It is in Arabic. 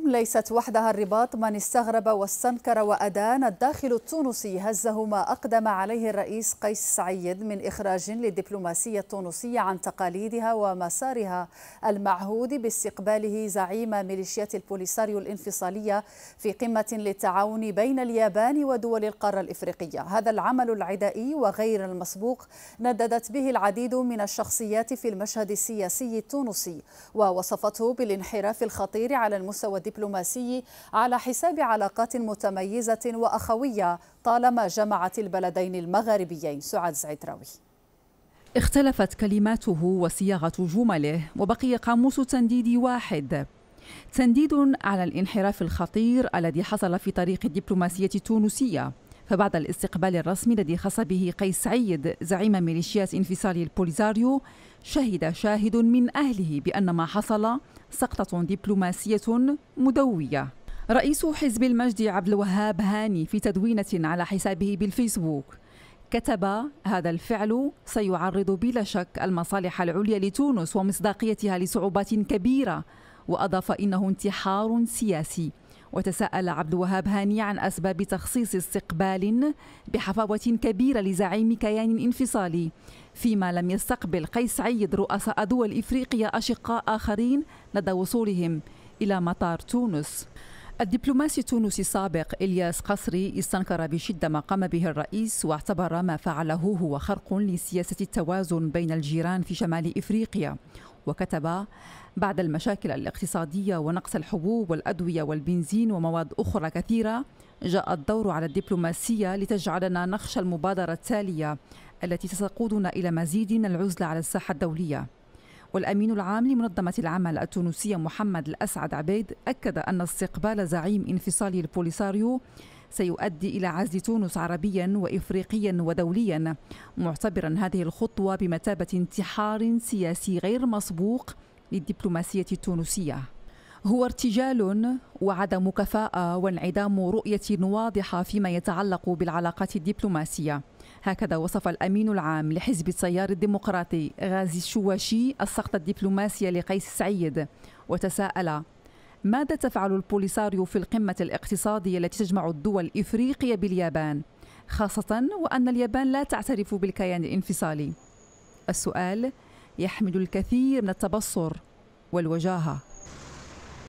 ليست وحدها الرباط من استغرب واستنكر وأدان الداخل التونسي هزه ما أقدم عليه الرئيس قيس سعيد من إخراج للدبلوماسية التونسية عن تقاليدها ومسارها المعهود باستقباله زعيم ميليشيات البوليساريو الانفصالية في قمة للتعاون بين اليابان ودول القارة الإفريقية هذا العمل العدائي وغير المسبوق نددت به العديد من الشخصيات في المشهد السياسي التونسي ووصفته بالانحراف الخطير على المستوى والدبلوماسي على حساب علاقات متميزة وأخوية طالما جمعت البلدين المغاربيين سعاد زعتراوي اختلفت كلماته وصياغة جمله وبقي قاموس تنديد واحد تنديد على الانحراف الخطير الذي حصل في طريق الدبلوماسية التونسية فبعد الاستقبال الرسمي الذي خص به قيس سعيد زعيم ميليشيات انفصال البوليزاريو شهد شاهد من أهله بأن ما حصل سقطة دبلوماسية مدوية رئيس حزب المجد عبد الوهاب هاني في تدوينة على حسابه بالفيسبوك كتب هذا الفعل سيعرض بلا شك المصالح العليا لتونس ومصداقيتها لصعوبات كبيرة وأضاف إنه انتحار سياسي وتساءل عبد الوهاب هاني عن أسباب تخصيص استقبال بحفاوة كبيرة لزعيم كيان انفصالي فيما لم يستقبل قيس عيد رؤساء دول إفريقيا أشقاء آخرين لدى وصولهم إلى مطار تونس الدبلوماسي التونسي السابق إلياس قصري استنكر بشدة ما قام به الرئيس واعتبر ما فعله هو خرق لسياسة التوازن بين الجيران في شمال إفريقيا وكتب بعد المشاكل الاقتصادية ونقص الحبوب والأدوية والبنزين ومواد أخرى كثيرة جاء الدور على الدبلوماسية لتجعلنا نخشى المبادرة التالية التي ستقودنا إلى مزيد من العزلة على الساحة الدولية والأمين العام لمنظمة العمل التونسية محمد الأسعد عبيد أكد أن استقبال زعيم انفصالي البوليساريو سيؤدي إلى عزل تونس عربيا وإفريقيا ودوليا معتبرا هذه الخطوة بمثابة انتحار سياسي غير مسبوق للدبلوماسية التونسية هو ارتجال وعدم كفاءة وانعدام رؤية واضحة فيما يتعلق بالعلاقات الدبلوماسية هكذا وصف الأمين العام لحزب التيار الديمقراطي غازي الشواشي السقط الدبلوماسي لقيس سعيد وتساءل ماذا تفعل البوليساريو في القمة الاقتصادية التي تجمع الدول الإفريقية باليابان خاصة وأن اليابان لا تعترف بالكيان الانفصالي السؤال يحمل الكثير من التبصر والوجاهه